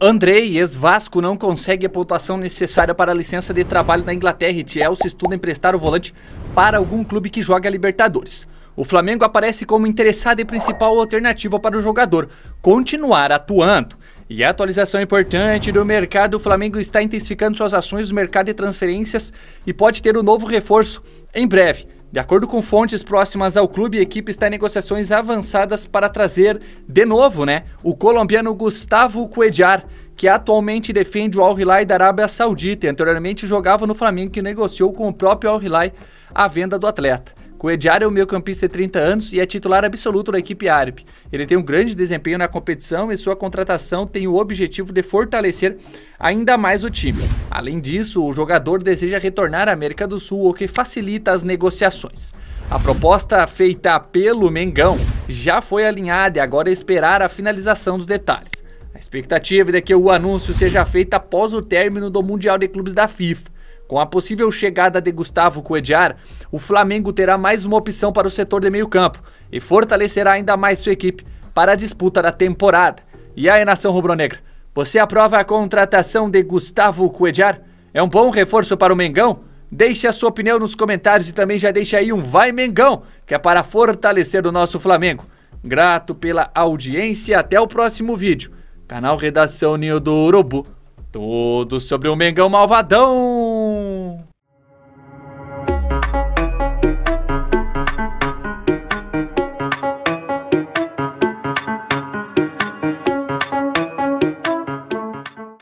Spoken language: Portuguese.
Andrei, ex-Vasco, não consegue a pontuação necessária para a licença de trabalho na Inglaterra e Chelsea estuda emprestar o volante para algum clube que joga a Libertadores. O Flamengo aparece como interessado e principal alternativa para o jogador continuar atuando. E a atualização importante do mercado, o Flamengo está intensificando suas ações no mercado de transferências e pode ter um novo reforço em breve. De acordo com fontes próximas ao clube, a equipe está em negociações avançadas para trazer, de novo, né, o colombiano Gustavo Cuellar, que atualmente defende o Al Hilal da Arábia Saudita e anteriormente jogava no Flamengo, que negociou com o próprio Al Hilal a venda do atleta. Coediar é o meio-campista de 30 anos e é titular absoluto da equipe árabe. Ele tem um grande desempenho na competição e sua contratação tem o objetivo de fortalecer ainda mais o time. Além disso, o jogador deseja retornar à América do Sul, o que facilita as negociações. A proposta feita pelo Mengão já foi alinhada e agora é esperar a finalização dos detalhes. A expectativa é que o anúncio seja feito após o término do Mundial de Clubes da FIFA. Com a possível chegada de Gustavo Coediar, o Flamengo terá mais uma opção para o setor de meio-campo e fortalecerá ainda mais sua equipe para a disputa da temporada. E aí, nação rubro-negra, você aprova a contratação de Gustavo Cuejar? É um bom reforço para o Mengão? Deixe a sua opinião nos comentários e também já deixa aí um Vai Mengão, que é para fortalecer o nosso Flamengo. Grato pela audiência, até o próximo vídeo. Canal Redação Ninho do Urubu. Tudo sobre o Mengão Malvadão.